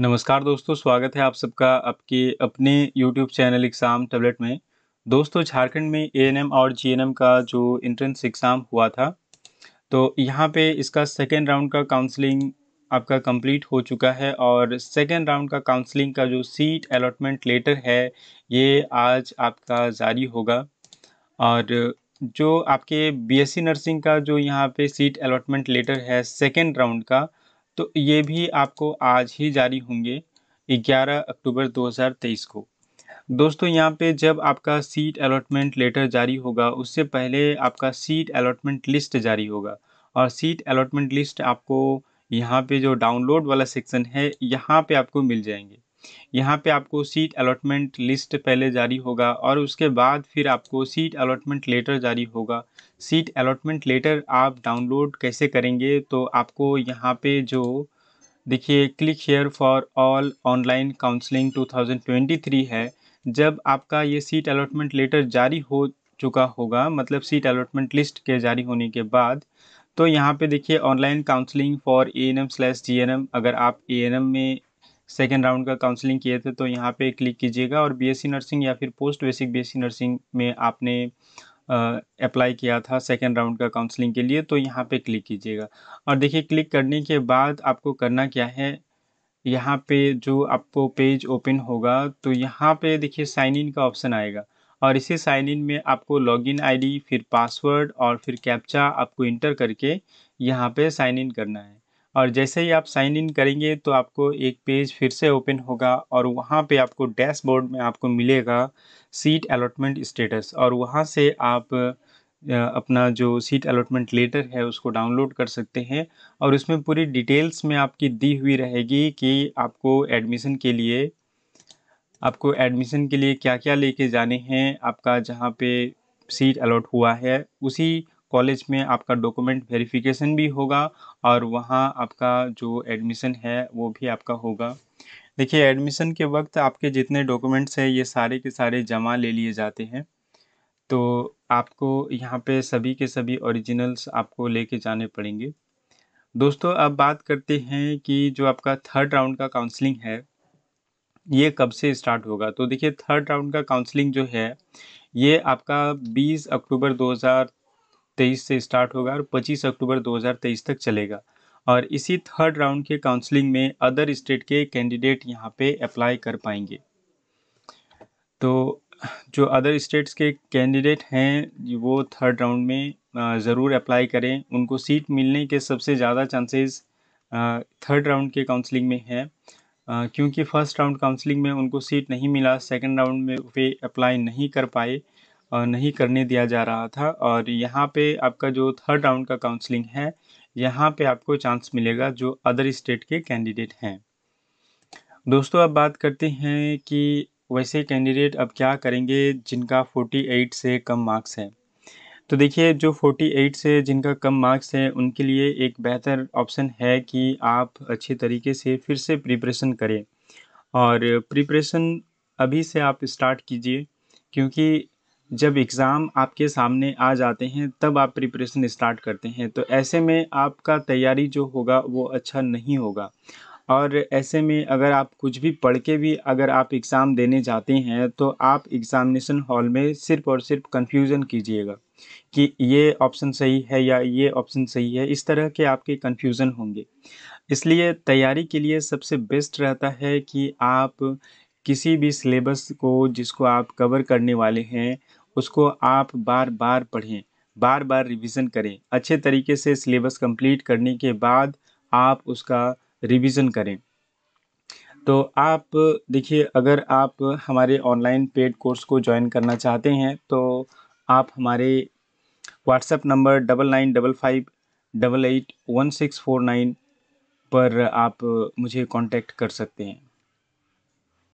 नमस्कार दोस्तों स्वागत है आप सबका आपके अपने यूट्यूब चैनल एग्ज़ाम टेबलेट में दोस्तों झारखंड में एम और एम का जो इंट्रेंस एग्ज़ाम हुआ था तो यहाँ पे इसका सेकेंड राउंड का काउंसलिंग आपका कंप्लीट हो चुका है और सेकेंड राउंड का काउंसलिंग का जो सीट अलॉटमेंट लेटर है ये आज आपका जारी होगा और जो आपके सी नर्सिंग का जो यहाँ पे सीट अलॉटमेंट लेटर है सेकेंड राउंड का तो ये भी आपको आज ही जारी होंगे 11 अक्टूबर 2023 को दोस्तों यहाँ पे जब आपका सीट अलॉटमेंट लेटर जारी होगा उससे पहले आपका सीट अलॉटमेंट लिस्ट जारी होगा और सीट अलॉटमेंट लिस्ट आपको यहाँ पे जो डाउनलोड वाला सेक्शन है यहाँ पे आपको मिल जाएंगे यहाँ पे आपको सीट अलॉटमेंट लिस्ट पहले जारी होगा और उसके बाद फिर आपको सीट अलॉटमेंट लेटर जारी होगा सीट अलॉटमेंट लेटर आप डाउनलोड कैसे करेंगे तो आपको यहाँ पे जो देखिए click here for all online counselling 2023 है जब आपका ये सीट अलॉटमेंट लेटर जारी हो चुका होगा मतलब सीट अलॉटमेंट लिस्ट के जारी होने के बाद तो यहाँ पे देखिए online counselling for A N M slash G N M अगर आप ए एन एम में सेकेंड राउंड का काउंसलिंग किए थे तो यहाँ पे क्लिक कीजिएगा और बीएससी नर्सिंग या फिर पोस्ट बेसिक बीएससी नर्सिंग में आपने अप्लाई किया था सेकेंड राउंड का काउंसलिंग के लिए तो यहाँ पे क्लिक कीजिएगा और देखिए क्लिक करने के बाद आपको करना क्या है यहाँ पे जो आपको पेज ओपन होगा तो यहाँ पे देखिए साइन इन का ऑप्शन आएगा और इसी साइन इन में आपको लॉग इन फिर पासवर्ड और फिर कैप्चा आपको इंटर करके यहाँ पे साइन इन करना है और जैसे ही आप साइन इन करेंगे तो आपको एक पेज फिर से ओपन होगा और वहाँ पे आपको डैशबोर्ड में आपको मिलेगा सीट अलॉटमेंट स्टेटस और वहाँ से आप अपना जो सीट अलॉटमेंट लेटर है उसको डाउनलोड कर सकते हैं और उसमें पूरी डिटेल्स में आपकी दी हुई रहेगी कि आपको एडमिशन के लिए आपको एडमिशन के लिए क्या क्या लेके जाने हैं आपका जहाँ पे सीट अलॉट हुआ है उसी कॉलेज में आपका डॉक्यूमेंट वेरिफिकेशन भी होगा और वहाँ आपका जो एडमिशन है वो भी आपका होगा देखिए एडमिशन के वक्त आपके जितने डॉक्यूमेंट्स हैं ये सारे के सारे जमा ले लिए जाते हैं तो आपको यहाँ पे सभी के सभी ओरिजिनल्स आपको लेके जाने पड़ेंगे दोस्तों अब बात करते हैं कि जो आपका थर्ड राउंड का काउंसलिंग है ये कब से स्टार्ट होगा तो देखिए थर्ड राउंड का काउंसलिंग जो है ये आपका 20 अक्टूबर तेईस से स्टार्ट होगा और पच्चीस अक्टूबर 2023 तक चलेगा और इसी थर्ड राउंड के काउंसलिंग में अदर स्टेट के कैंडिडेट यहाँ पे अप्लाई कर पाएंगे तो जो अदर स्टेट्स के कैंडिडेट हैं वो थर्ड राउंड में ज़रूर अप्लाई करें उनको सीट मिलने के सबसे ज़्यादा चांसेस थर्ड राउंड के काउंसलिंग में हैं क्योंकि फ़र्स्ट राउंड काउंसलिंग में उनको सीट नहीं मिला सेकंड राउंड में वे अप्लाई नहीं कर पाए नहीं करने दिया जा रहा था और यहाँ पे आपका जो थर्ड राउंड का काउंसलिंग है यहाँ पे आपको चांस मिलेगा जो अदर स्टेट के कैंडिडेट हैं दोस्तों अब बात करते हैं कि वैसे कैंडिडेट अब क्या करेंगे जिनका 48 से कम मार्क्स है तो देखिए जो 48 से जिनका कम मार्क्स है उनके लिए एक बेहतर ऑप्शन है कि आप अच्छे तरीके से फिर से प्रिपरेशन करें और प्रिपरेशन अभी से आप स्टार्ट कीजिए क्योंकि जब एग्ज़ाम आपके सामने आ जाते हैं तब आप प्रिपरेशन स्टार्ट करते हैं तो ऐसे में आपका तैयारी जो होगा वो अच्छा नहीं होगा और ऐसे में अगर आप कुछ भी पढ़ के भी अगर आप एग्ज़ाम देने जाते हैं तो आप एग्ज़ामिनेशन हॉल में सिर्फ़ और सिर्फ कन्फ्यूज़न कीजिएगा कि ये ऑप्शन सही है या ये ऑप्शन सही है इस तरह के आपके कन्फ्यूज़न होंगे इसलिए तैयारी के लिए सबसे बेस्ट रहता है कि आप किसी भी सिलेबस को जिसको आप कवर करने वाले हैं उसको आप बार बार पढ़ें बार बार रिवीजन करें अच्छे तरीके से सिलेबस कंप्लीट करने के बाद आप उसका रिवीजन करें तो आप देखिए अगर आप हमारे ऑनलाइन पेड कोर्स को ज्वाइन करना चाहते हैं तो आप हमारे WhatsApp number double nine double five double eight one six four nine पर आप मुझे कांटेक्ट कर सकते हैं